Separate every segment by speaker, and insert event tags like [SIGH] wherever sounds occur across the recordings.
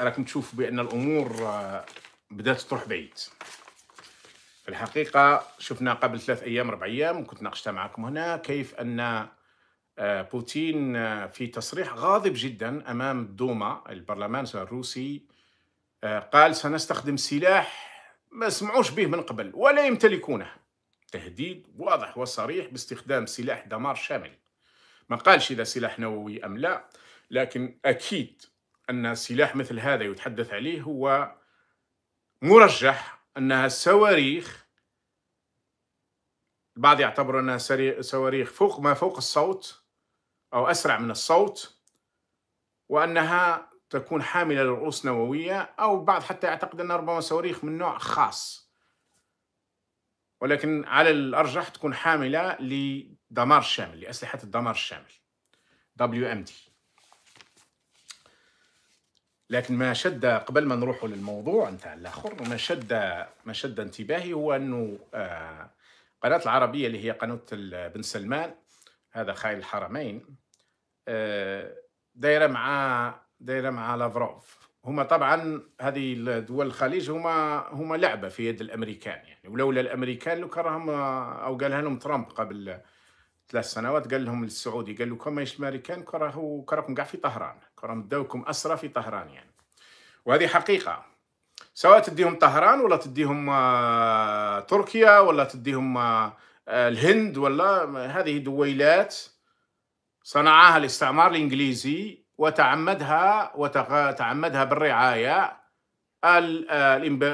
Speaker 1: راك تشوف بان الامور آه، بدات تروح بعيد في الحقيقه شفنا قبل ثلاث ايام اربع ايام كنت ناقشتها معكم هنا كيف ان آه، بوتين آه، في تصريح غاضب جدا امام الدوما البرلمان الروسي قال سنستخدم سلاح ما سمعوش به من قبل ولا يمتلكونه تهديد واضح وصريح باستخدام سلاح دمار شامل ما قالش اذا سلاح نووي ام لا لكن اكيد أن سلاح مثل هذا يتحدث عليه هو مرجح أنها صواريخ البعض يعتبر أنها صواريخ فوق ما فوق الصوت أو أسرع من الصوت وأنها تكون حاملة لرؤوس نووية أو البعض حتى يعتقد أنها ربما صواريخ من نوع خاص ولكن على الأرجح تكون حاملة لدمار شامل لأسلحة الدمار الشامل WMD لكن ما شد قبل ما نروح للموضوع نتاع الاخر ما شد ما شد انتباهي هو انه آه، قناه العربيه اللي هي قناه بن سلمان هذا خايل الحرمين آه، دايره مع دايره مع لافروف هما طبعا هذه دول الخليج هما هما لعبه في يد الامريكان يعني ولولا الامريكان لو كان آه، او قالها لهم ترامب قبل ثلاث سنوات قال لهم السعودي قال لكم ماهيش الامريكان كرهوا كراكم كاع في طهران راهم داوكم اسرى في طهران يعني وهذه حقيقه سواء تديهم طهران ولا تديهم آه، تركيا ولا تديهم آه، الهند ولا هذه دويلات صنعها الاستعمار الانجليزي وتعمدها وتعمدها بالرعايه آه،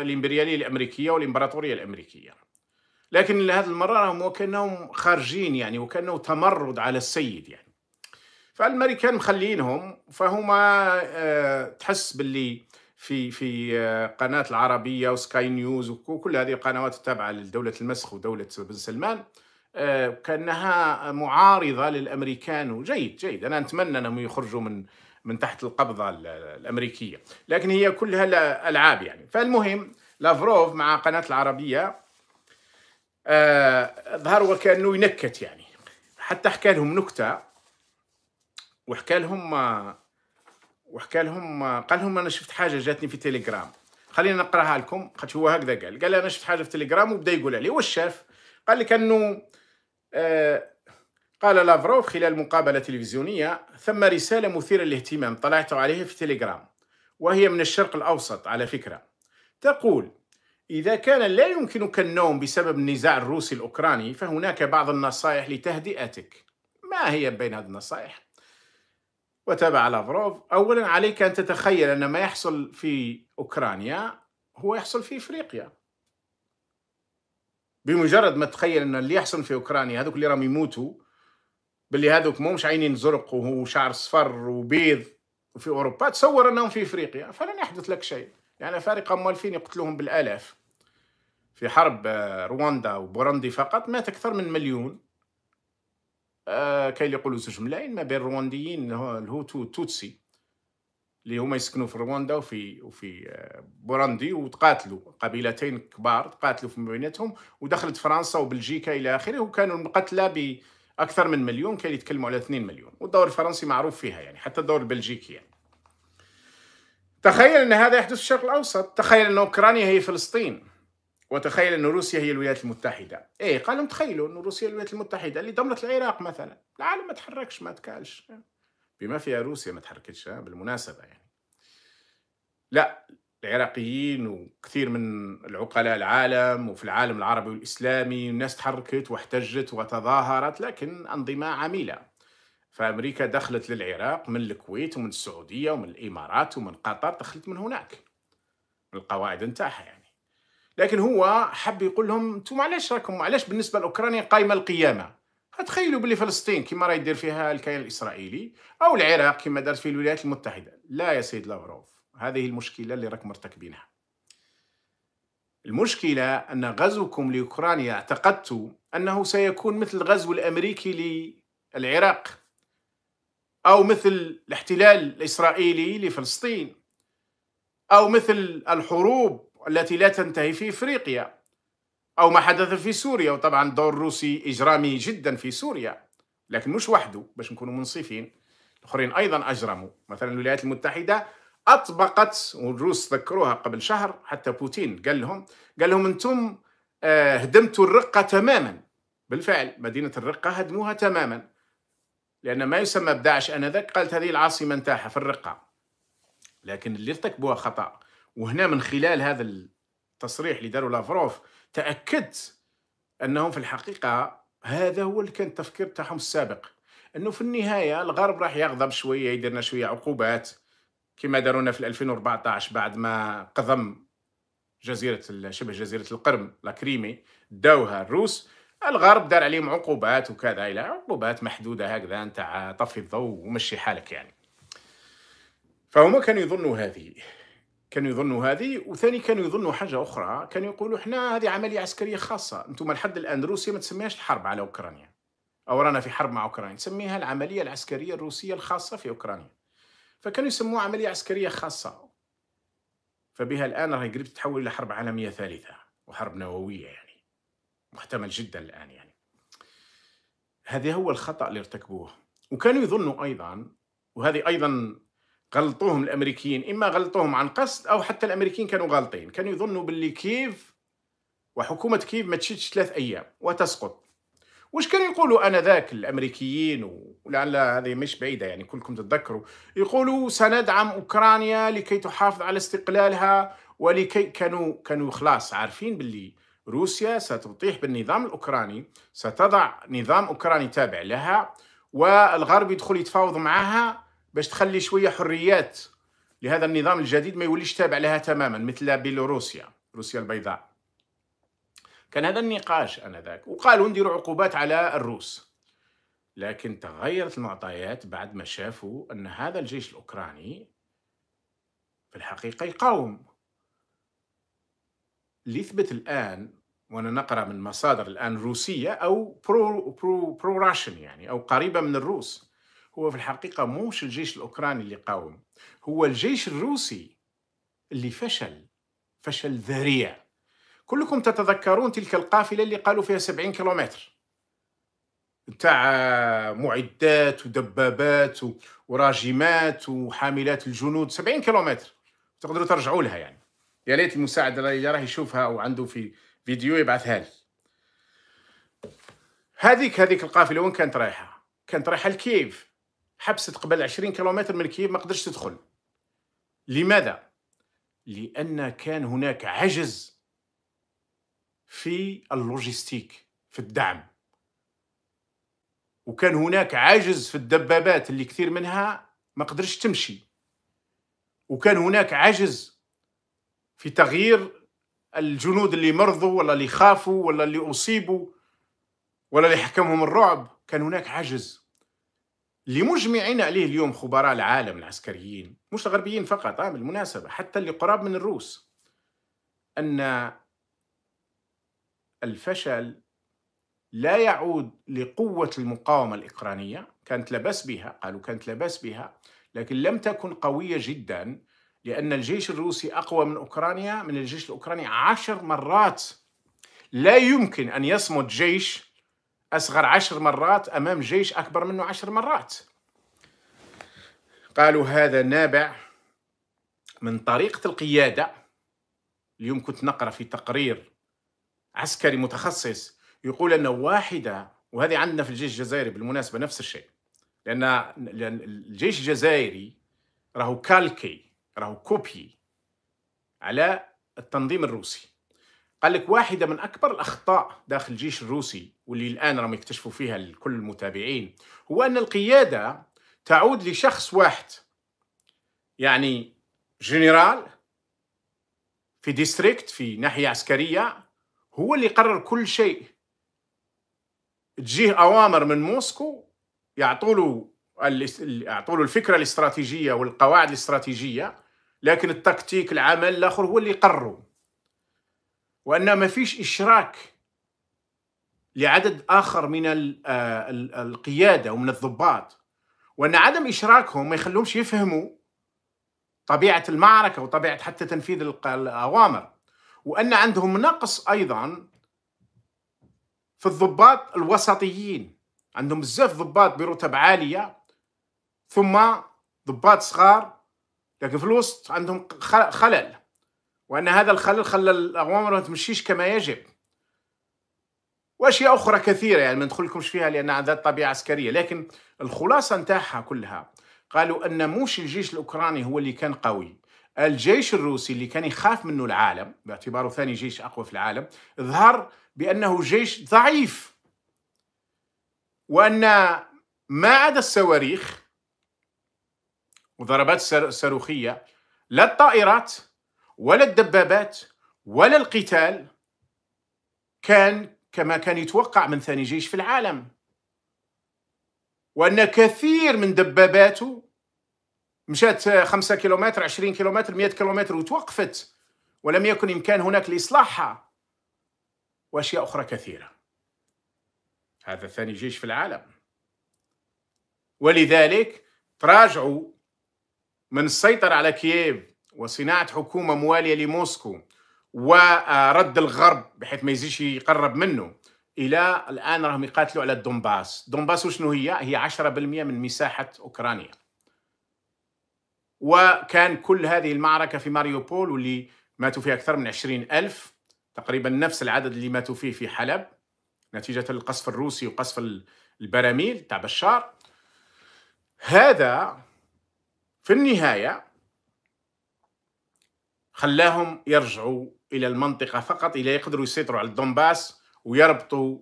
Speaker 1: الامبرياليه الامريكيه والامبراطوريه الامريكيه لكن لهذه المره هم وكانهم خارجين يعني وكانه تمرد على السيد يعني فالامريكان مخلينهم فهما آه، تحس باللي في في آه، قناه العربيه وسكاي نيوز وكل هذه القنوات التابعه لدوله المسخ ودوله بن سلمان آه، كانها معارضه للامريكان وجيد جيد انا اتمنى انهم يخرجوا من من تحت القبضه الامريكيه لكن هي كلها العاب يعني فالمهم لافروف مع قناه العربيه ظهر وكانه ينكت يعني حتى حكى لهم نكته وحكى لهم وحكى لهم قال لهم انا شفت حاجه جاتني في تيليجرام خلينا نقراها لكم خاطر هو هكذا قال قال انا شفت حاجه في تيليجرام وبدا يقول عليه واش شاف قال لك انه آه، قال لافروف خلال مقابله تلفزيونيه ثم رساله مثيره للاهتمام طلعت عليها في تيليجرام وهي من الشرق الاوسط على فكره تقول إذا كان لا يمكنك النوم بسبب النزاع الروسي الأوكراني فهناك بعض النصائح لتهدئتك ما هي بين هذه النصائح؟ وتابع لافروف اولا عليك ان تتخيل ان ما يحصل في اوكرانيا هو يحصل في افريقيا بمجرد ما تتخيل ان اللي يحصل في اوكرانيا هذوك اللي راهم يموتوا باللي هذوك مش عينين زرق وشعر صفر وبيض وفي اوروبا تصور انهم في افريقيا فلن يحدث لك شيء يعني فارقة موالفين يقتلوهم بالالاف في حرب آه، رواندا وبوروندي فقط مات اكثر من مليون آه، كاين اللي يقولوا زوج ملايين ما بين الروانديين الهوتو والتوتسي اللي هما يسكنوا في رواندا وفي وفي آه، بوراندي وتقاتلوا قبيلتين كبار تقاتلوا في بيناتهم ودخلت فرنسا وبلجيكا الى اخره وكانوا المقتلى باكثر من مليون كانوا يتكلموا على 2 مليون والدور الفرنسي معروف فيها يعني حتى الدور البلجيكي يعني تخيل ان هذا يحدث في الشرق الاوسط تخيل ان اوكرانيا هي فلسطين وتخيل أن روسيا هي الولايات المتحدة إيه قالوا تخيلوا أن روسيا هي الولايات المتحدة اللي دمرت العراق مثلا العالم ما تحركش ما تكالش بما فيها روسيا ما تحركتش آه، بالمناسبة يعني لا العراقيين وكثير من العقلاء العالم وفي العالم العربي والإسلامي الناس تحركت واحتجت وتظاهرت لكن أنظمة عميلة فأمريكا دخلت للعراق من الكويت ومن السعودية ومن الإمارات ومن قطر دخلت من هناك من القواعد نتاعها يعني. لكن هو حب يقول لهم انتم علاش راكم علاش بالنسبه لاوكرانيا قايمه القيامه تخيلوا بلي فلسطين كما راه يدير فيها الكيان الاسرائيلي او العراق كما دارت في الولايات المتحده لا يا سيد لافروف هذه المشكله اللي راكم مرتكبينها المشكله ان غزوكم لاوكرانيا اعتقدت انه سيكون مثل الغزو الامريكي للعراق او مثل الاحتلال الاسرائيلي لفلسطين او مثل الحروب التي لا تنتهي في إفريقيا أو ما حدث في سوريا وطبعا الدور الروسي إجرامي جدا في سوريا لكن مش وحده باش نكونوا منصفين الآخرين أيضا أجرموا مثلا الولايات المتحدة أطبقت والروس ذكروها قبل شهر حتى بوتين قال لهم قال لهم أنتم آه، هدمتوا الرقة تماما بالفعل مدينة الرقة هدموها تماما لأن ما يسمى بداعش آنذاك قالت هذه العاصمة نتاعها في الرقة لكن اللي ارتكبوها خطأ وهنا من خلال هذا التصريح اللي داروا لافروف تاكدت انهم في الحقيقه هذا هو اللي كان التفكير تاعهم السابق انه في النهايه الغرب راح يغضب شويه يدير شويه عقوبات كما دارونا في 2014 بعد ما قضم جزيره شبه جزيره القرم لاكريمي داوها الروس الغرب دار عليهم عقوبات وكذا الى عقوبات محدوده هكذا نتاع طفي الضوء ومشي حالك يعني فهما كانوا يظنوا هذه كانوا يظنوا هذه وثاني كانوا يظنوا حاجه اخرى كانوا يقولوا احنا هذه عمليه عسكريه خاصه انتم لحد الان روسيا ما تسميهاش الحرب على اوكرانيا او رانا في حرب مع اوكرانيا تسميها العمليه العسكريه الروسيه الخاصه في اوكرانيا فكانوا يسموها عمليه عسكريه خاصه فبها الان راهي قريب تتحول الى حرب عالميه ثالثه وحرب نوويه يعني محتمل جدا الان يعني هذا هو الخطا اللي ارتكبوه وكانوا يظنوا ايضا وهذه ايضا غلطوهم الامريكيين اما غلطوهم عن قصد او حتى الامريكيين كانوا غالطين كانوا يظنوا باللي كيف وحكومه كيف ما تشدش ثلاث ايام وتسقط واش كانوا يقولوا انذاك الامريكيين ولعل هذه مش بعيده يعني كلكم تتذكروا يقولوا سندعم اوكرانيا لكي تحافظ على استقلالها ولكي كانوا كانوا خلاص عارفين باللي روسيا ستطيح بالنظام الاوكراني ستضع نظام اوكراني تابع لها والغرب يدخل يتفاوض معها باش تخلي شويه حريات لهذا النظام الجديد ما يوليش تابع لها تماما مثل بيلاروسيا روسيا البيضاء كان هذا النقاش انذاك وقالوا نديروا عقوبات على الروس لكن تغيرت المعطيات بعد ما شافوا ان هذا الجيش الاوكراني في الحقيقه يقاوم اللي يثبت الان وانا نقرا من مصادر الان روسيه او برو برو برو راشن يعني او قريبه من الروس هو في الحقيقة موش الجيش الأوكراني اللي قاوم هو الجيش الروسي اللي فشل فشل ذريع كلكم تتذكرون تلك القافلة اللي قالوا فيها 70 كيلومتر تاع معدات ودبابات وراجمات وحاملات الجنود 70 كيلومتر تقدروا ترجعوا لها يعني يا ليت المساعد اللي راه يشوفها او عنده في فيديو يبعثها لي هذيك هذيك القافله وين كانت رايحه كانت رايحه لكييف حبست قبل 20 كيلومتر من كييف ما قدرش تدخل لماذا؟ لأن كان هناك عجز في اللوجستيك في الدعم وكان هناك عجز في الدبابات اللي كثير منها ما قدرش تمشي وكان هناك عجز في تغيير الجنود اللي مرضوا ولا اللي خافوا ولا اللي أصيبوا ولا اللي حكمهم الرعب كان هناك عجز اللي مجمعين عليه اليوم خبراء العالم العسكريين مش الغربيين فقط آه بالمناسبة حتى اللي قراب من الروس أن الفشل لا يعود لقوة المقاومة الإقرانية كانت لبس بها قالوا كانت لبس بها لكن لم تكن قوية جدا لأن الجيش الروسي أقوى من أوكرانيا من الجيش الأوكراني عشر مرات لا يمكن أن يصمد جيش أصغر عشر مرات أمام جيش أكبر منه عشر مرات قالوا هذا نابع من طريقة القيادة اليوم كنت نقرأ في تقرير عسكري متخصص يقول أن واحدة وهذه عندنا في الجيش الجزائري بالمناسبة نفس الشيء لأن الجيش الجزائري راهو كالكي راهو كوبي على التنظيم الروسي قال لك واحدة من أكبر الأخطاء داخل الجيش الروسي واللي الآن راهم يكتشفوا فيها الكل المتابعين هو أن القيادة تعود لشخص واحد يعني جنرال في ديستريكت في ناحية عسكرية هو اللي قرر كل شيء تجيه أوامر من موسكو يعطوله يعطوله الفكرة الاستراتيجية والقواعد الاستراتيجية لكن التكتيك العمل الآخر هو اللي يقرره وأن ما فيش إشراك لعدد آخر من آه، القيادة ومن الضباط وأن عدم إشراكهم ما يخلوهمش يفهموا طبيعة المعركة وطبيعة حتى تنفيذ الأوامر وأن عندهم نقص أيضا في الضباط الوسطيين عندهم بزاف ضباط برتب عالية ثم ضباط صغار لكن في الوسط عندهم خلل وأن هذا الخلل خلى الأوامر ما تمشيش كما يجب وأشياء أخرى كثيرة يعني ما ندخلكمش فيها لأن عندها طبيعة عسكرية لكن الخلاصة نتاعها كلها قالوا أن موش الجيش الأوكراني هو اللي كان قوي الجيش الروسي اللي كان يخاف منه العالم باعتباره ثاني جيش أقوى في العالم ظهر بأنه جيش ضعيف وأن ما عدا الصواريخ وضربات الصاروخية لا الطائرات ولا الدبابات ولا القتال كان كما كان يتوقع من ثاني جيش في العالم وأن كثير من دباباته مشات 5 كيلومتر 20 كيلومتر 100 كيلومتر وتوقفت ولم يكن إمكان هناك لإصلاحها وأشياء أخرى كثيرة هذا ثاني جيش في العالم ولذلك تراجعوا من السيطرة على كييف وصناعة حكومة موالية لموسكو ورد الغرب بحيث ما يزيش يقرب منه الى الان راهم يقاتلوا على الدومباس دومباس وشنو هي هي 10% من مساحه اوكرانيا وكان كل هذه المعركه في ماريوبول واللي ماتوا فيها اكثر من 20 ألف تقريبا نفس العدد اللي ماتوا فيه في حلب نتيجه القصف الروسي وقصف البراميل تاع بشار هذا في النهايه خلاهم يرجعوا الى المنطقه فقط الى يقدروا يسيطروا على الدنباس ويربطوا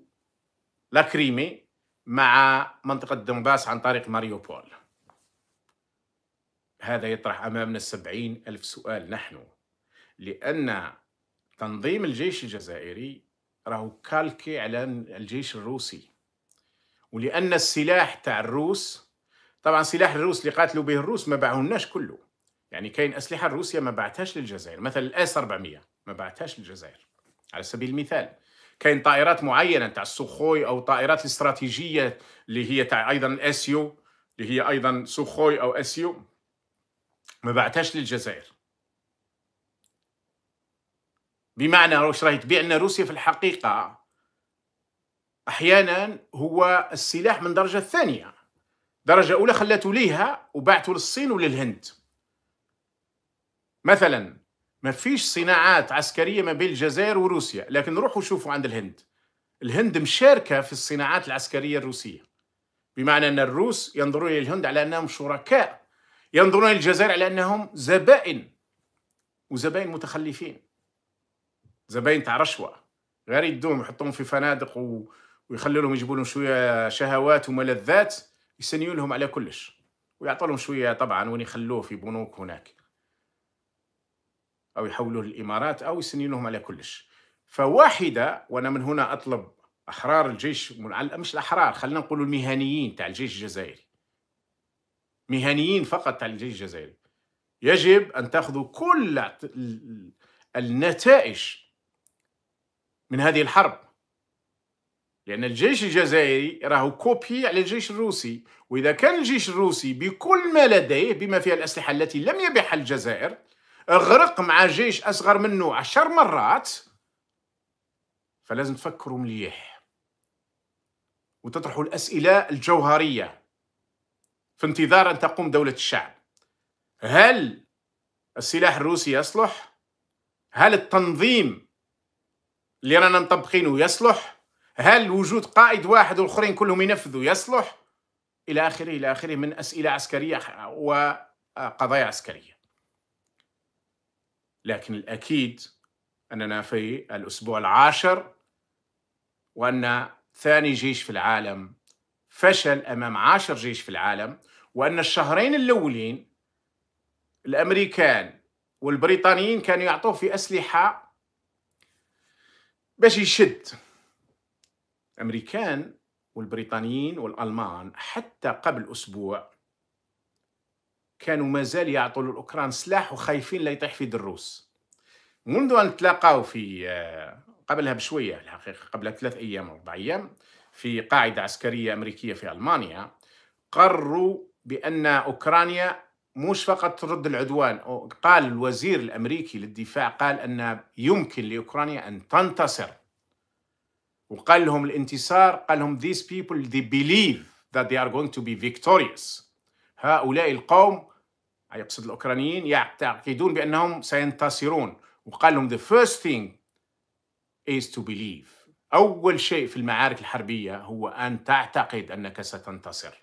Speaker 1: لا كريمي مع منطقه الدنباس عن طريق ماريوبول هذا يطرح امامنا السبعين الف سؤال نحن لان تنظيم الجيش الجزائري راهو كالكي على الجيش الروسي ولان السلاح تاع الروس طبعا سلاح الروس اللي قاتلوا به الروس ما باعوهناش كله يعني كاين اسلحه روسيا ما بعتهاش للجزائر مثلا الاس 400 ما بعتهاش للجزائر على سبيل المثال كاين طائرات معينه تاع السوخوي او طائرات الاستراتيجيه اللي هي تاع ايضا الاس يو اللي هي ايضا سوخوي او اس يو ما بعتهاش للجزائر بمعنى واش راهي تبيع لنا روسيا في الحقيقه احيانا هو السلاح من درجه ثانيه درجه اولى خلاته ليها وبعته للصين وللهند مثلا ما فيش صناعات عسكريه ما بين الجزائر وروسيا لكن روحوا شوفوا عند الهند الهند مشاركه في الصناعات العسكريه الروسيه بمعنى ان الروس ينظرون الى الهند على انهم شركاء ينظرون الى الجزائر على انهم زبائن وزبائن متخلفين زبائن تاع رشوه غير يدوهم يحطوهم في فنادق و... ويخلوا لهم يجيبوا لهم شويه شهوات وملذات يسنيوا لهم على كلش ويعطوا لهم شويه طبعا وين يخلوه في بنوك هناك أو يحولوه للإمارات أو يسنينوهم على كلش فواحدة وأنا من هنا أطلب أحرار الجيش مش الأحرار خلينا نقولوا المهنيين تاع الجيش الجزائري مهنيين فقط تاع الجيش الجزائري يجب أن تأخذوا كل النتائج من هذه الحرب لأن الجيش الجزائري راهو كوبي على الجيش الروسي وإذا كان الجيش الروسي بكل ما لديه بما فيها الأسلحة التي لم يبيعها الجزائر غرق مع جيش أصغر منه عشر مرات فلازم تفكروا مليح وتطرحوا الأسئلة الجوهرية في انتظار أن تقوم دولة الشعب هل السلاح الروسي يصلح؟ هل التنظيم اللي رانا مطبقينه يصلح؟ هل وجود قائد واحد والآخرين كلهم ينفذوا يصلح؟ إلى آخره إلى آخره من أسئلة عسكرية وقضايا عسكرية لكن الأكيد أننا في الأسبوع العاشر وأن ثاني جيش في العالم فشل أمام عاشر جيش في العالم وأن الشهرين الأولين الأمريكان والبريطانيين كانوا يعطوه في أسلحة باش يشد الأمريكان والبريطانيين والألمان حتى قبل أسبوع كانوا مازال يعطوا للاوكران سلاح وخايفين لا يطيح في يد الروس منذ ان تلاقاو في آه، قبلها بشويه الحقيقه قبل ثلاث ايام او اربع ايام في قاعده عسكريه امريكيه في المانيا قرروا بان اوكرانيا مش فقط ترد العدوان قال الوزير الامريكي للدفاع قال ان يمكن لاوكرانيا ان تنتصر وقال لهم الانتصار قال لهم these people they believe that they are going to be victorious هؤلاء القوم يقصد الأوكرانيين يعتقدون بأنهم سينتصرون وقال لهم the first thing is to believe أول شيء في المعارك الحربية هو أن تعتقد أنك ستنتصر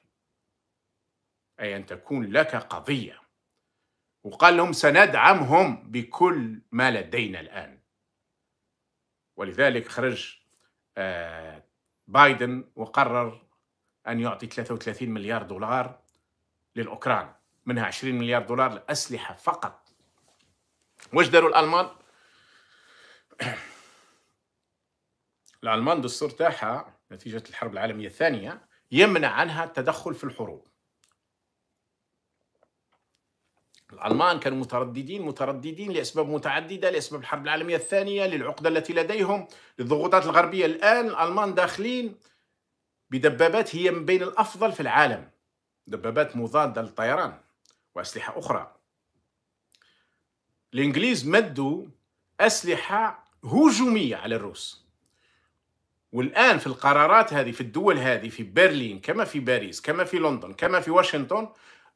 Speaker 1: أي أن تكون لك قضية وقال لهم سندعمهم بكل ما لدينا الآن ولذلك خرج آه، بايدن وقرر أن يعطي 33 مليار دولار للأوكران منها 20 مليار دولار لأسلحة فقط واش داروا الألمان؟ [CLEARS THROAT] الألمان دستور تاعها نتيجة الحرب العالمية الثانية يمنع عنها التدخل في الحروب الألمان كانوا مترددين مترددين لأسباب متعددة لأسباب الحرب العالمية الثانية للعقدة التي لديهم للضغوطات الغربية الآن الألمان داخلين بدبابات هي من بين الأفضل في العالم دبابات مضادة للطيران وأسلحة أخرى الإنجليز مدوا أسلحة هجومية على الروس والآن في القرارات هذه في الدول هذه في برلين كما في باريس كما في لندن كما في واشنطن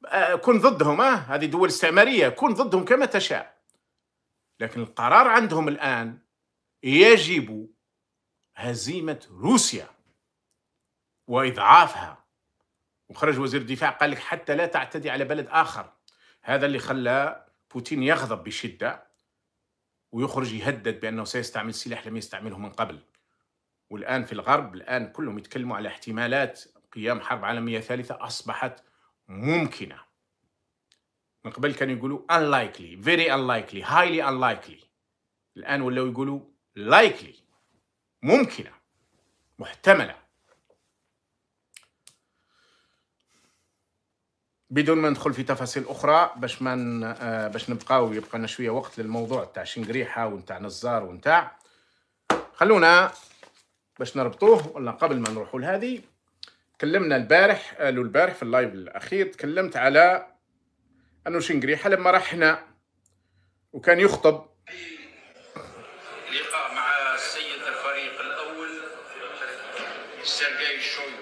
Speaker 1: آه، كن ضدهم آه، هذه دول استعمارية كن ضدهم كما تشاء لكن القرار عندهم الآن يجب هزيمة روسيا وإضعافها وخرج وزير الدفاع قال لك حتى لا تعتدي على بلد آخر هذا اللي خلى بوتين يغضب بشدة ويخرج يهدد بأنه سيستعمل سلاح لم يستعمله من قبل والآن في الغرب الآن كلهم يتكلموا على احتمالات قيام حرب عالمية ثالثة أصبحت ممكنة من قبل كانوا يقولوا unlikely very unlikely highly unlikely الآن ولاو يقولوا likely ممكنة محتملة بدون ما ندخل في تفاصيل اخرى باش ما آه، باش نبقاو يبقى لنا شويه وقت للموضوع تاع شنقريحه ونتاع نزار ونتاع خلونا باش نربطوه ولا قبل ما نروحوا لهذه تكلمنا البارح قالوا البارح في اللايف الاخير تكلمت على انه شنقريحه لما راح هنا وكان يخطب لقاء مع سيد الفريق الاول سيرجاي شويو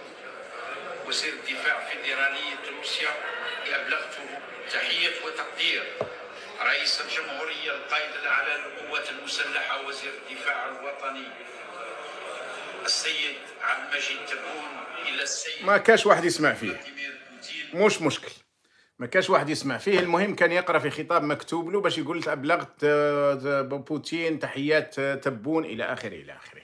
Speaker 1: وسير تقدير رئيس الجمهورية القائد الأعلى للقوات المسلحة وزير الدفاع الوطني السيد عبد المجيد تبون إلى السيد ما كاش واحد يسمع فيه مش مشكل ما كاش واحد يسمع فيه المهم كان يقرا في خطاب مكتوب له باش يقول ابلغت آه، آه، بوتين تحيات آه، تبون الى اخره الى اخره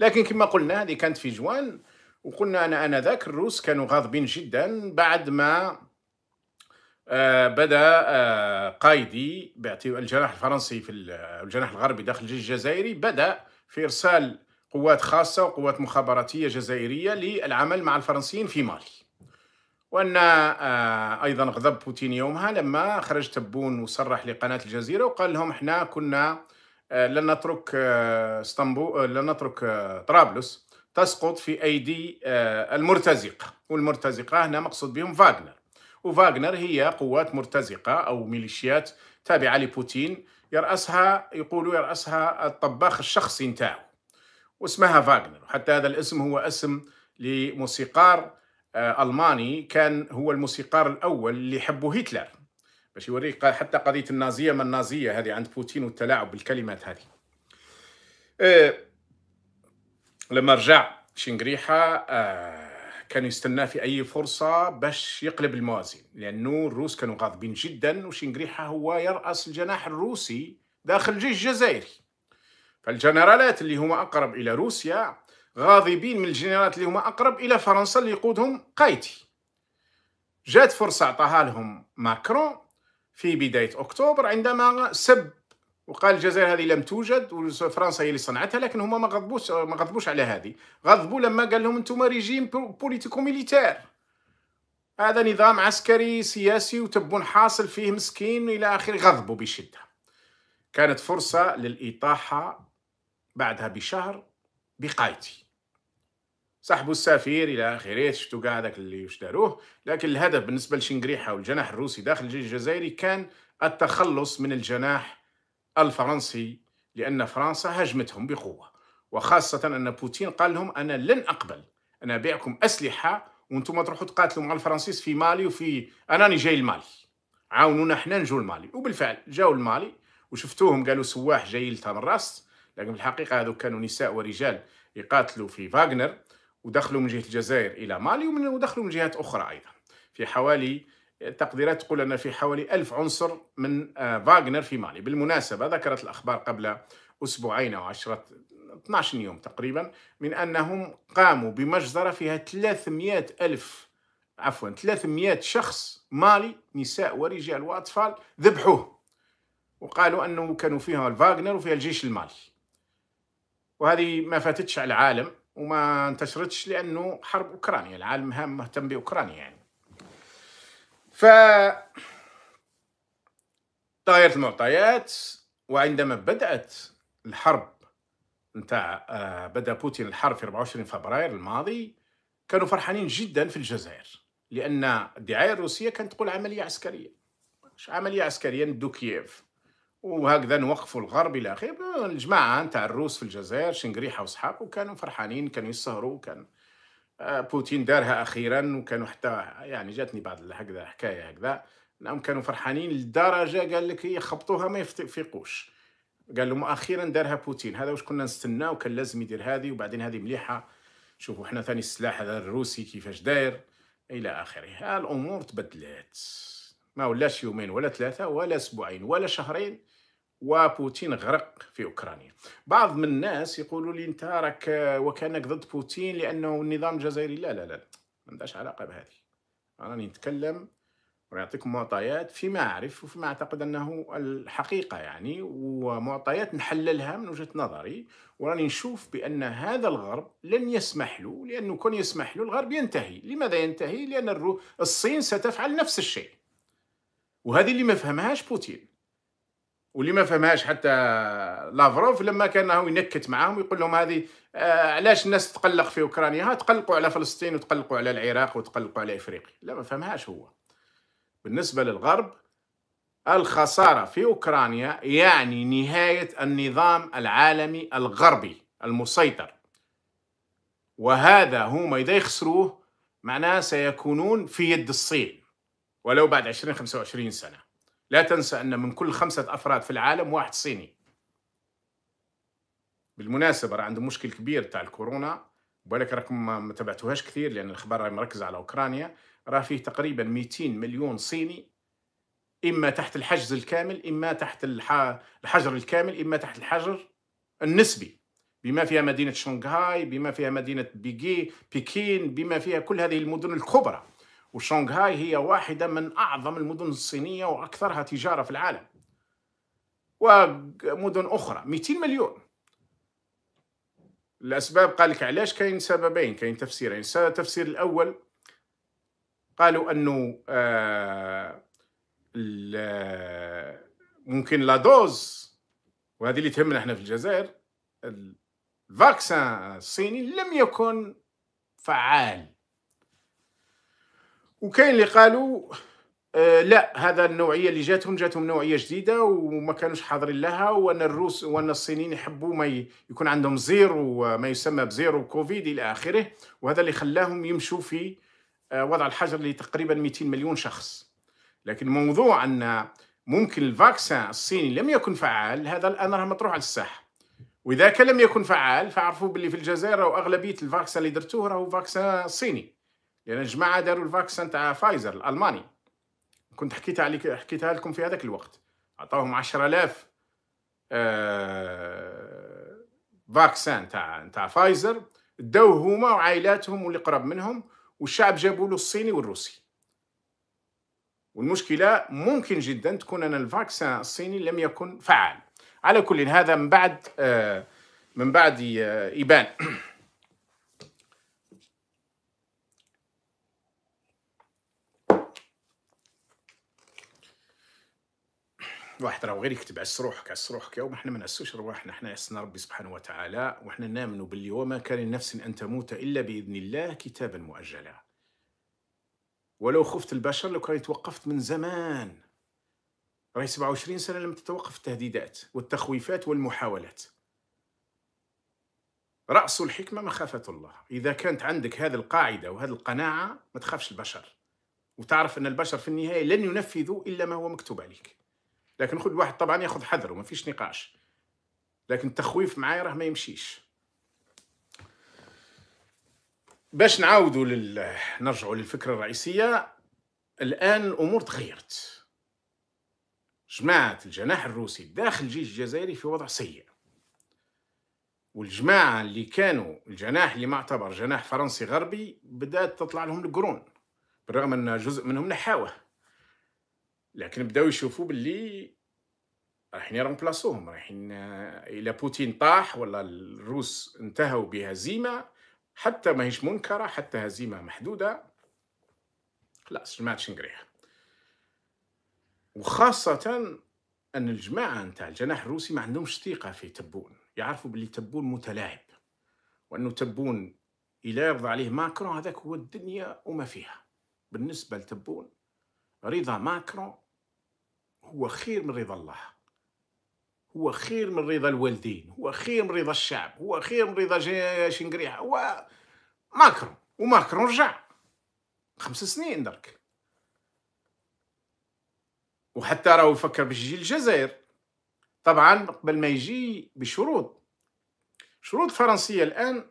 Speaker 1: لكن كما قلنا هذه كانت في جوان وقلنا انا انذاك الروس كانوا غاضبين جدا بعد ما آه، بدأ آه، قايدي الجناح الفرنسي في آه، الجناح الغربي داخل الجيش الجزائري بدأ في إرسال قوات خاصة وقوات مخابراتية جزائرية للعمل مع الفرنسيين في مالي وأن أيضا غضب بوتين يومها لما خرج تبون وصرح لقناة الجزيرة وقال لهم احنا كنا لن نترك اسطنبول لن نترك طرابلس تسقط في أيدي المرتزقة والمرتزقة هنا مقصود بهم فاغنر وفاغنر هي قوات مرتزقة أو ميليشيات تابعة لبوتين يرأسها يقولوا يرأسها الطباخ الشخصي نتاعو واسمها فاغنر وحتى هذا الاسم هو اسم لموسيقار آه، ألماني كان هو الموسيقار الأول اللي يحبه هتلر باش يوريك حتى قضية النازية ما النازية هذه عند بوتين والتلاعب بالكلمات هذه إيه لما رجع شنقريحة أه كان يستناه في اي فرصه باش يقلب الموازين لانه الروس كانوا غاضبين جدا وشنقريحه هو يراس الجناح الروسي داخل الجيش الجزائري فالجنرالات اللي هما اقرب الى روسيا غاضبين من الجنرالات اللي هما اقرب الى فرنسا اللي يقودهم قايتي جات فرصه عطاها لهم ماكرون في بدايه اكتوبر عندما سب وقال الجزائر هذه لم توجد وفرنسا هي اللي صنعتها لكن هما ما غضبوش ما غضبوش على هذه غضبوا لما قال لهم انتم ريجيم بوليتيكو ميليتير هذا نظام عسكري سياسي وتبون حاصل فيه مسكين الى اخره غضبوا بشده كانت فرصه للاطاحه بعدها بشهر بقايتي سحبوا السفير الى اخره شفتوا قاع هذاك اللي يشتروه داروه لكن الهدف بالنسبه لشنقريحه والجناح الروسي داخل الجيش الجزائري كان التخلص من الجناح الفرنسي لأن فرنسا هجمتهم بقوة وخاصة أن بوتين قال لهم أنا لن أقبل أنا أبيعكم أسلحة وانتم تروحوا تقاتلوا مع الفرنسيس في مالي وفي أنا راني جاي المالي عاونونا حنا نجو المالي وبالفعل جاو المالي وشفتوهم قالوا سواح جاي لتام لكن في الحقيقة هذو كانوا نساء ورجال يقاتلوا في فاغنر ودخلوا من جهة الجزائر إلى مالي ودخلوا من جهات أخرى أيضا في حوالي التقديرات تقول أن في حوالي ألف عنصر من آه، فاغنر في مالي بالمناسبة ذكرت الأخبار قبل أسبوعين أو عشرة 12 يوم تقريبا من أنهم قاموا بمجزرة فيها 300 ألف عفوا 300 شخص مالي نساء ورجال وأطفال ذبحوه وقالوا أنه كانوا فيها الفاغنر وفيها الجيش المالي وهذه ما فاتتش على العالم وما انتشرتش لأنه حرب أوكرانيا العالم هام مهتم بأوكرانيا يعني ف تغيرت المعطيات وعندما بدأت الحرب نتاع آه، بدا بوتين الحرب في 24 فبراير الماضي كانوا فرحانين جدا في الجزائر لان الدعايه الروسيه كانت تقول عمليه عسكريه عمليه عسكريه ندو كييف وهكذا نوقفوا الغرب الى اخره الجماعه نتاع الروس في الجزائر شنقريحه وصحابه كانوا فرحانين كانوا يسهروا كان آه، بوتين دارها اخيرا وكانوا حتى يعني جاتني بعض هكذا حكايه هكذا انهم كانوا فرحانين لدرجه قال لك يخبطوها إيه، ما يفيقوش قال لهم اخيرا دارها بوتين هذا واش كنا نستناه وكان لازم يدير هذه وبعدين هذه مليحه شوفوا حنا ثاني السلاح هذا الروسي كيفاش داير الى اخره الامور تبدلت ما ولاش يومين ولا ثلاثه ولا اسبوعين ولا شهرين وبوتين غرق في اوكرانيا بعض من الناس يقولوا لي انت راك آه، وكانك ضد بوتين لانه النظام الجزائري لا لا لا ما عندهاش علاقه بهذه راني نتكلم ونعطيكم معطيات فيما اعرف وفيما اعتقد انه الحقيقه يعني ومعطيات نحللها من وجهه نظري وراني نشوف بان هذا الغرب لن يسمح له لانه كون يسمح له الغرب ينتهي، لماذا ينتهي؟ لان الصين ستفعل نفس الشيء. وهذه اللي ما فهمهاش بوتين، واللي ما فهمهاش حتى لافروف لما كان هو ينكت معاهم يقول لهم هذه آه علاش الناس تقلق في اوكرانيا ها تقلقوا على فلسطين وتقلقوا على العراق وتقلقوا على افريقيا لا ما فهمهاش هو بالنسبه للغرب الخساره في اوكرانيا يعني نهايه النظام العالمي الغربي المسيطر وهذا هما اذا يخسروه معناه سيكونون في يد الصين ولو بعد 20 25 سنه لا تنسى أن من كل خمسة أفراد في العالم واحد صيني بالمناسبة راه عندهم مشكل كبير تاع الكورونا بالك راكم ما تبعتوهاش كثير لأن الأخبار راهي مركزة على أوكرانيا راه فيه تقريبا 200 مليون صيني إما تحت الحجز الكامل إما تحت الحجر الكامل إما تحت الحجر النسبي بما فيها مدينة شنغهاي بما فيها مدينة بيكي بكين بما فيها كل هذه المدن الكبرى وشنغهاي هي واحدة من أعظم المدن الصينية وأكثرها تجارة في العالم ومدن أخرى 200 مليون الأسباب قال لك علاش كاين سببين كاين تفسيرين التفسير الأول قالوا أنه آه, آه، ممكن لا دوز وهذه اللي تهمنا احنا في الجزائر الفاكسان الصيني لم يكن فعال وكاين اللي قالوا آه، لا هذا النوعيه اللي جاتهم جاتهم نوعيه جديده وما كانوش حاضرين لها وان الروس وان الصينيين يحبوا ما يكون عندهم زيرو وما يسمى بزيرو كوفيد الى اخره وهذا اللي خلاهم يمشوا في آه، وضع الحجر لتقريبا 200 مليون شخص لكن موضوع ان ممكن الفاكسان الصيني لم يكن فعال هذا الان راه مطروح على الساحه واذا كان لم يكن فعال فعرفوا باللي في الجزائر اغلبيه الفاكسان اللي درتوه راهو فاكسان صيني لان يعني الجماعه داروا الفاكسان تاع فايزر الالماني كنت حكيت عليك حكيتها لكم في هذاك الوقت عطاوهم 10000 آه فاكسان تاع تاع فايزر داو هما وعائلاتهم واللي قرب منهم والشعب جابوا له الصيني والروسي والمشكله ممكن جدا تكون ان الفاكسان الصيني لم يكن فعال على كل هذا من بعد آه من بعد يبان آه، [CLEARS THROAT] واحد راه غير يكتب عس روحك عس روحك يا احنا ما نعسوش رواحنا احنا عسنا ربي سبحانه وتعالى وحنا نامنوا باللي وما كان لنفس ان تموت الا باذن الله كتابا مؤجلا ولو خفت البشر لو كان توقفت من زمان راهي 27 سنه لم تتوقف التهديدات والتخويفات والمحاولات راس الحكمه مخافه الله اذا كانت عندك هذه القاعده وهذه القناعه ما تخافش البشر وتعرف ان البشر في النهايه لن ينفذوا الا ما هو مكتوب عليك لكن خذ واحد طبعا ياخذ حذره ما فيش نقاش لكن التخويف معايا راه ما يمشيش باش نعاودوا لل... نرجعوا للفكره الرئيسيه الان الامور تغيرت جماعه الجناح الروسي داخل الجيش الجزائري في وضع سيء والجماعه اللي كانوا الجناح اللي معتبر جناح فرنسي غربي بدات تطلع لهم القرون بالرغم ان جزء منهم نحاوه لكن بداو يشوفوا باللي رايحين يرمبلاصوهم رايحين آه، الى بوتين طاح ولا الروس انتهوا بهزيمه حتى ماهيش منكره حتى هزيمه محدوده خلاص جماعة شنقريح نقريها وخاصه ان الجماعه نتاع الجناح الروسي ما عندهمش ثقه في تبون يعرفوا باللي تبون متلاعب وانه تبون الى يرضى عليه ماكرون هذاك هو الدنيا وما فيها بالنسبه لتبون رضا ماكرون هو خير من رضا الله هو خير من رضا الوالدين هو خير من رضا الشعب هو خير من رضا شنقريحة هو ماكرون وماكرون رجع خمس سنين درك وحتى راهو يفكر باش يجي الجزائر طبعا قبل ما يجي بشروط شروط فرنسية الآن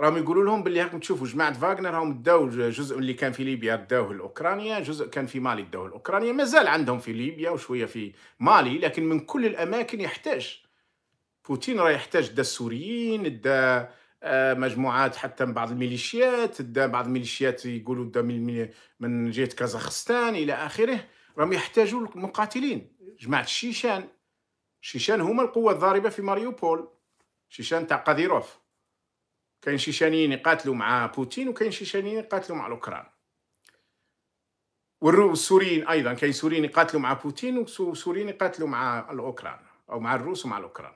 Speaker 1: راهم يقولوا لهم باللي راكم تشوفوا جماعه فاغنر راهم داو جزء اللي كان في ليبيا داوه لاوكرانيا جزء كان في مالي داوه لاوكرانيا مازال عندهم في ليبيا وشويه في مالي لكن من كل الاماكن يحتاج بوتين راه يحتاج دا السوريين دا آه، مجموعات حتى من بعض الميليشيات دا بعض الميليشيات يقولوا دا من, من جهه كازاخستان الى اخره راهم يحتاجوا المقاتلين جماعه الشيشان الشيشان هما القوه الضاربه في ماريوبول شيشان تاع قاديروف كاين شيشانيين يقاتلوا مع بوتين وكاين شيشانيين يقاتلوا مع الاوكران والسوريين ايضا كاين سوريين يقاتلوا مع بوتين وسوريين يقاتلوا مع الاوكران او مع الروس ومع الاوكران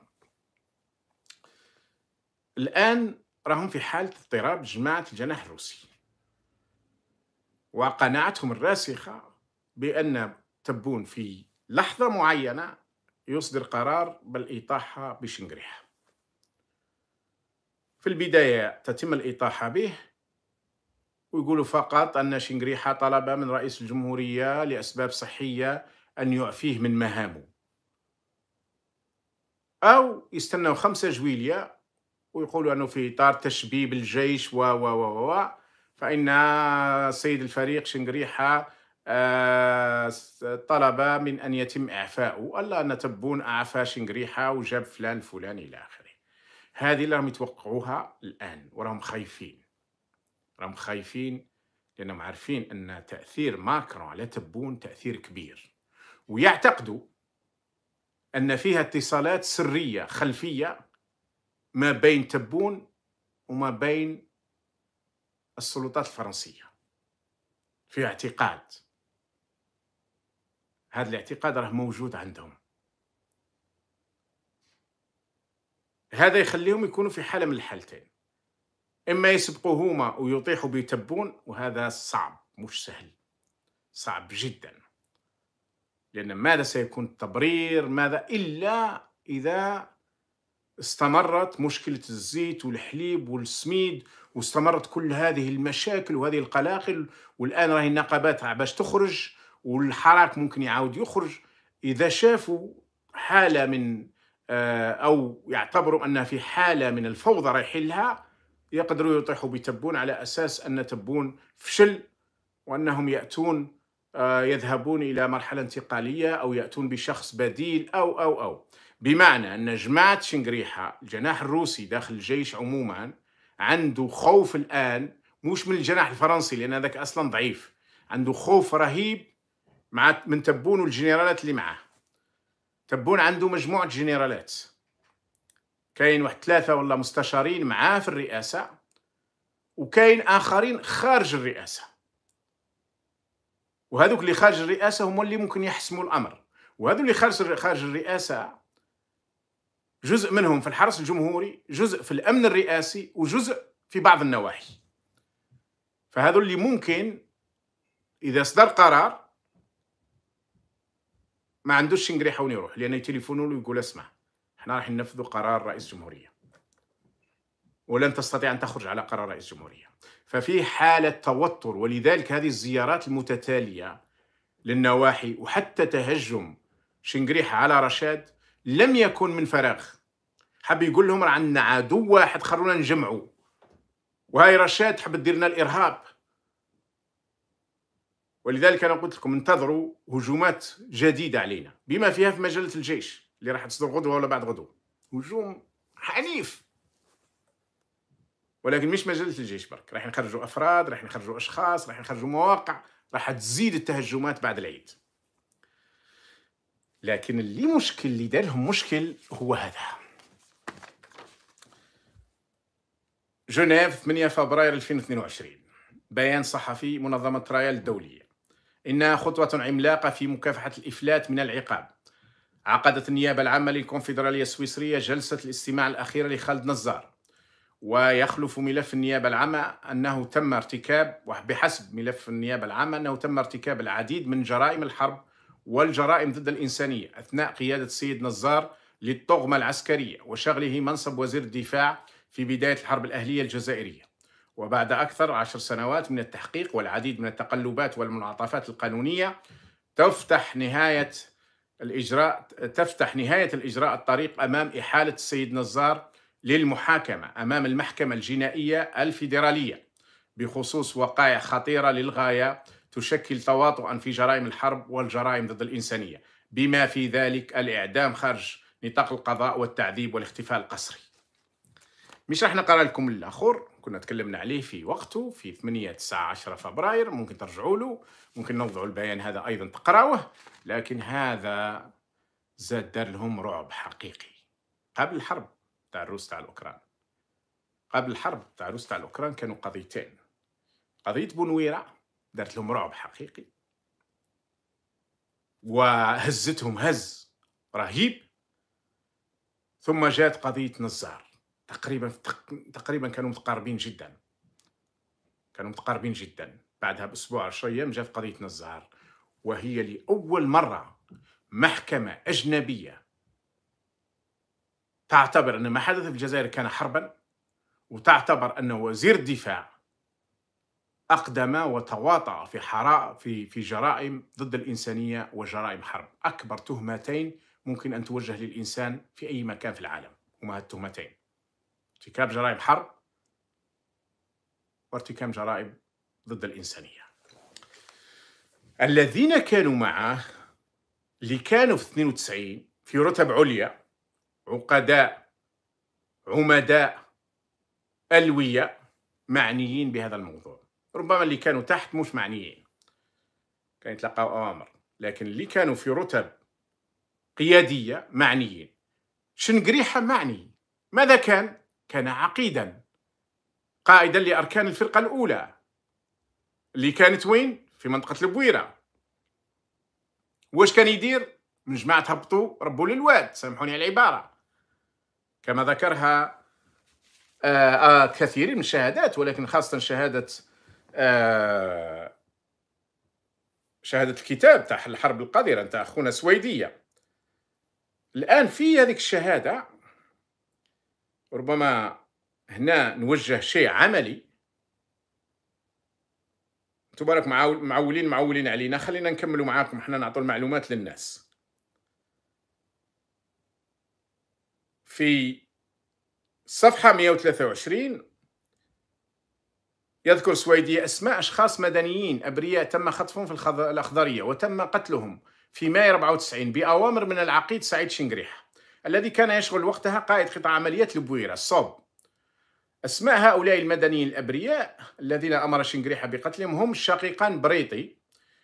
Speaker 1: الان راهم في حاله اضطراب جماعه الجناح الروسي وقناعتهم الراسخه بان تبون في لحظه معينه يصدر قرار بالاطاحه بشنغريحه في البداية تتم الإطاحة به ويقولوا فقط أن شنقريحة طلب من رئيس الجمهورية لأسباب صحية أن يعفيه من مهامه أو يستنوا خمسة جويلية ويقولوا أنه في إطار تشبيب الجيش و و و و فإن سيد الفريق شنقريحة آه، طلب من أن يتم إعفاؤه ألا أن تبون أعفى شنقريحة وجاب فلان فلان إلى آخره هذه اللي راهم يتوقعوها الآن وراهم خايفين راهم خايفين لأنهم عارفين أن تأثير ماكرون على تبون تأثير كبير ويعتقدوا أن فيها اتصالات سرية خلفية ما بين تبون وما بين السلطات الفرنسية في اعتقاد هذا الاعتقاد راه موجود عندهم هذا يخليهم يكونوا في حالة من الحالتين إما يسبقوهما ويطيحوا بيتبون وهذا صعب مش سهل صعب جدا لأن ماذا سيكون التبرير ماذا إلا إذا استمرت مشكلة الزيت والحليب والسميد واستمرت كل هذه المشاكل وهذه القلاقل والآن راهي النقابات باش تخرج والحراك ممكن يعاود يخرج إذا شافوا حالة من آه، أو يعتبروا أنها في حالة من الفوضى رايحين لها يقدروا يطيحوا بتبون على أساس أن تبون فشل وأنهم يأتون آه، يذهبون إلى مرحلة انتقالية أو يأتون بشخص بديل أو أو أو بمعنى أن جماعة شنقريحة الجناح الروسي داخل الجيش عموما عنده خوف الآن مش من الجناح الفرنسي لأن هذاك أصلا ضعيف عنده خوف رهيب مع من تبون والجنرالات اللي معاه تبون عنده مجموعة جنرالات كاين واحد ثلاثة ولا مستشارين معاه في الرئاسة وكاين آخرين خارج الرئاسة وهذوك اللي خارج الرئاسة هما اللي ممكن يحسموا الأمر وهذو اللي خارج خارج الرئاسة جزء منهم في الحرس الجمهوري جزء في الأمن الرئاسي وجزء في بعض النواحي فهذو اللي ممكن إذا صدر قرار ما عندوش شنقر وين يروح لان يتليفونوا له يقول اسمع احنا راح ننفذوا قرار رئيس الجمهوريه ولن تستطيع ان تخرج على قرار رئيس الجمهوريه ففي حاله توتر ولذلك هذه الزيارات المتتاليه للنواحي وحتى تهجم شنقريحة على رشاد لم يكن من فراغ حب يقول لهم راه عندنا عدو واحد خلونا نجمعوا وهاي رشاد حاب تدير لنا الارهاب ولذلك انا قلت لكم انتظروا هجومات جديده علينا بما فيها في مجله الجيش اللي راح تصدر غدوه ولا بعد غدوه هجوم عنيف ولكن مش مجله الجيش برك راح نخرجوا افراد راح نخرجوا اشخاص راح نخرجوا مواقع راح تزيد التهجمات بعد العيد لكن اللي مشكل اللي دارهم مشكل هو هذا جنيف 8 فبراير 2022 بيان صحفي منظمة رايا الدولية إنها خطوة عملاقة في مكافحة الإفلات من العقاب عقدت النيابة العامة للكونفدرالية السويسرية جلسة الاستماع الأخيرة لخالد نزار ويخلف ملف النيابة العامة أنه تم ارتكاب وبحسب ملف النيابة العامة أنه تم ارتكاب العديد من جرائم الحرب والجرائم ضد الإنسانية أثناء قيادة السيد نزار للطغمة العسكرية وشغله منصب وزير الدفاع في بداية الحرب الأهلية الجزائرية وبعد أكثر عشر سنوات من التحقيق والعديد من التقلبات والمنعطفات القانونية تفتح نهاية الإجراء تفتح نهاية الإجراء الطريق أمام إحالة السيد نزار للمحاكمة أمام المحكمة الجنائية الفيدرالية بخصوص وقائع خطيرة للغاية تشكل تواطؤا في جرائم الحرب والجرائم ضد الإنسانية بما في ذلك الإعدام خارج نطاق القضاء والتعذيب والاختفاء القسري مش راح نقرا لكم الاخر كنا تكلمنا عليه في وقته في 8 9 10 فبراير ممكن ترجعوا له ممكن نوضعوا البيان هذا ايضا تقراوه لكن هذا زاد دار لهم رعب حقيقي قبل الحرب تاع الروس تاع الاوكران قبل الحرب تاع الروس تاع الاوكران كانوا قضيتين قضيه بنويره دارت لهم رعب حقيقي وهزتهم هز رهيب ثم جاءت قضيه نزار تقريبا تقريبا كانوا متقاربين جدا كانوا متقاربين جدا بعدها باسبوع 10 ايام جات قضيه نزار وهي لاول مره محكمه اجنبيه تعتبر ان ما حدث في الجزائر كان حربا وتعتبر ان وزير الدفاع اقدم وتواطا في حراء في في جرائم ضد الانسانيه وجرائم حرب اكبر تهمتين ممكن ان توجه للانسان في اي مكان في العالم هما التهمتين ارتكاب جرائم حرب وارتكاب جرائم ضد الإنسانية الذين كانوا معه اللي كانوا في 92 في رتب عليا عقداء عمداء ألوية معنيين بهذا الموضوع ربما اللي كانوا تحت مش معنيين كانوا يتلقوا أوامر لكن اللي كانوا في رتب قيادية معنيين شنقريحة معني ماذا كان؟ كان عقيدا قائدا لأركان الفرقة الأولى اللي كانت وين؟ في منطقة البويرة واش كان يدير؟ من جماعة هبطوا ربوا للواد سامحوني على العبارة كما ذكرها آه آه كثير من الشهادات ولكن خاصة شهادة آه، شهادة الكتاب تاع الحرب القذرة تاع أخونا سويدية الآن في هذيك الشهادة ربما هنا نوجه شيء عملي انتم معولين معولين علينا خلينا نكملوا معاكم حنا نعطوا المعلومات للناس في صفحة 123 يذكر سويدي أسماء أشخاص مدنيين أبرياء تم خطفهم في الأخضرية وتم قتلهم في ماي 94 بأوامر من العقيد سعيد شنقريح الذي كان يشغل وقتها قائد قطاع عمليات البويرة الصوب أسماء هؤلاء المدنيين الأبرياء الذين أمر شنقريحة بقتلهم هم شقيقان بريطي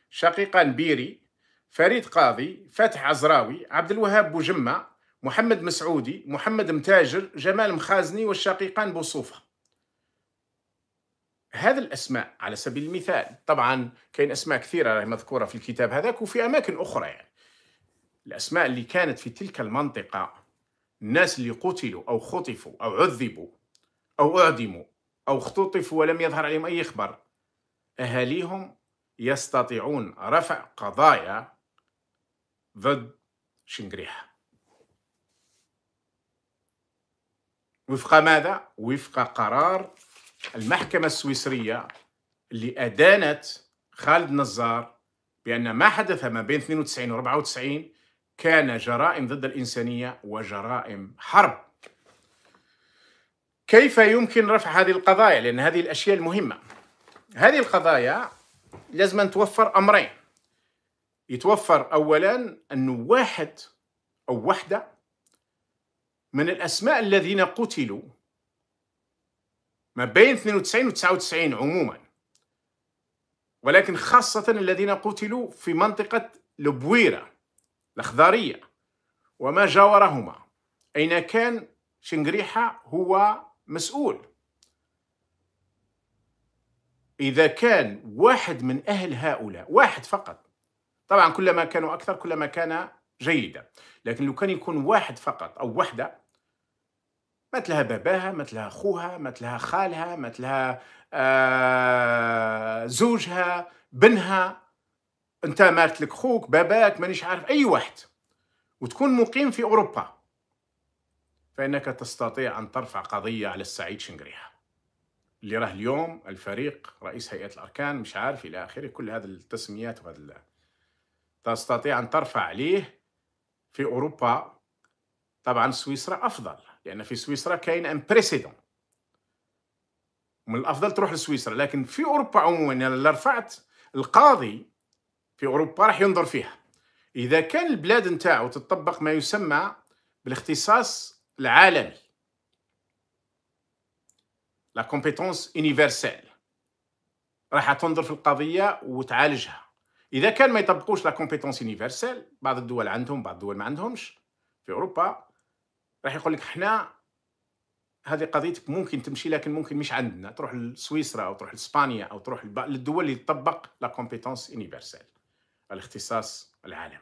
Speaker 1: شقيقان بيري فريد قاضي فتح عزراوي عبد الوهاب بوجمة محمد مسعودي محمد متاجر جمال مخازني والشقيقان بوصوفة هذه الأسماء على سبيل المثال طبعا كاين أسماء كثيرة مذكورة في الكتاب هذاك وفي أماكن أخرى يعني الأسماء اللي كانت في تلك المنطقة الناس اللي قتلوا أو خطفوا أو عذبوا أو أعدموا أو اختطفوا ولم يظهر عليهم أي خبر أهاليهم يستطيعون رفع قضايا ضد شنغريحة وفق ماذا؟ وفق قرار المحكمة السويسرية اللي أدانت خالد نزار بأن ما حدث ما بين 92 و 94 كان جرائم ضد الإنسانية وجرائم حرب كيف يمكن رفع هذه القضايا لأن هذه الأشياء المهمة هذه القضايا لازم أن توفر أمرين يتوفر أولا أن واحد أو وحدة من الأسماء الذين قتلوا ما بين 92 و 99 عموما ولكن خاصة الذين قتلوا في منطقة لبويرة الأخضرية وما جاورهما أين كان شنقريحة هو مسؤول إذا كان واحد من أهل هؤلاء واحد فقط طبعا كلما كانوا أكثر كلما كان جيدا لكن لو كان يكون واحد فقط أو وحدة مثلها باباها مثلها أخوها مثلها خالها مثلها آه زوجها بنها انت مات لك خوك باباك مانيش عارف اي واحد وتكون مقيم في اوروبا فانك تستطيع ان ترفع قضيه على السعيد شنقريحه اللي راه اليوم الفريق رئيس هيئه الاركان مش عارف الى اخره كل هذه التسميات وهذا تستطيع ان ترفع عليه في اوروبا طبعا سويسرا افضل لان في سويسرا كاين ان بريسيدون من الافضل تروح لسويسرا لكن في اوروبا عموما انا يعني رفعت القاضي في اوروبا راح ينظر فيها اذا كان البلاد نتاعو تطبق ما يسمى بالاختصاص العالمي لا كومبيتونس يونيفرسال راح تنظر في القضيه وتعالجها اذا كان ما يطبقوش لا كومبيتونس يونيفرسال بعض الدول عندهم بعض الدول ما عندهمش في اوروبا راح يقول لك حنا هذه قضيتك ممكن تمشي لكن ممكن مش عندنا تروح لسويسرا او تروح لاسبانيا او تروح للدول اللي تطبق لا كومبيتونس يونيفرسال الاختصاص العالمي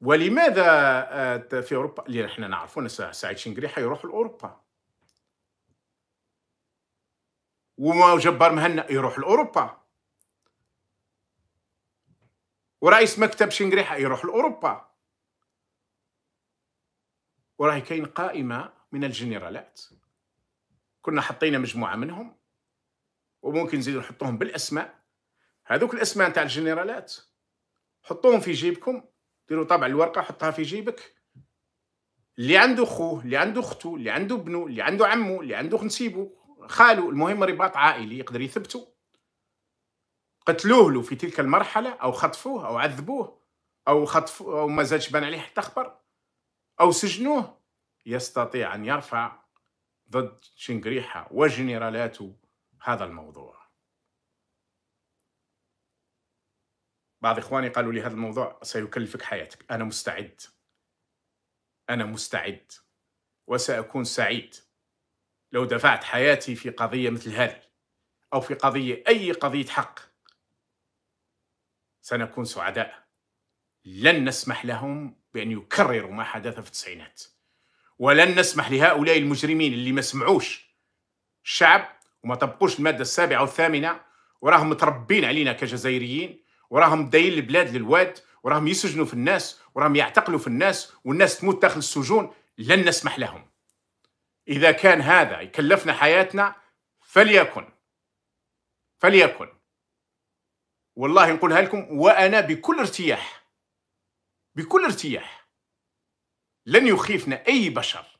Speaker 1: ولماذا آه، في اوروبا اللي احنا ان سعيد شنقري حيروح لاوروبا وجبار مهنا يروح لاوروبا ورئيس مكتب شنقري حيروح لاوروبا وراهي كاين قائمه من الجنرالات كنا حطينا مجموعه منهم وممكن نزيدو نحطوهم بالاسماء هذوك الاسماء تاع الجنرالات حطوهم في جيبكم ديروا طبع الورقه حطها في جيبك اللي عنده خوه اللي عنده اخته اللي عنده ابنه اللي عنده عمو اللي عنده نسيبه خالو المهم رباط عائلي يقدر يثبته قتلوه له في تلك المرحله او خطفوه او عذبوه او خطف او ما زالش بان عليه حتى خبر او سجنوه يستطيع ان يرفع ضد شنقريحه وجنرالاته هذا الموضوع بعض إخواني قالوا لي هذا الموضوع سيكلفك حياتك أنا مستعد أنا مستعد وسأكون سعيد لو دفعت حياتي في قضية مثل هذه أو في قضية أي قضية حق سنكون سعداء لن نسمح لهم بأن يكرروا ما حدث في التسعينات ولن نسمح لهؤلاء المجرمين اللي ما سمعوش الشعب وما طبقوش المادة السابعة والثامنة وراهم متربين علينا كجزائريين وراهم دايرين البلاد للواد وراهم يسجنوا في الناس وراهم يعتقلوا في الناس والناس تموت داخل السجون لن نسمح لهم إذا كان هذا يكلفنا حياتنا فليكن فليكن والله نقولها لكم وأنا بكل ارتياح بكل ارتياح لن يخيفنا أي بشر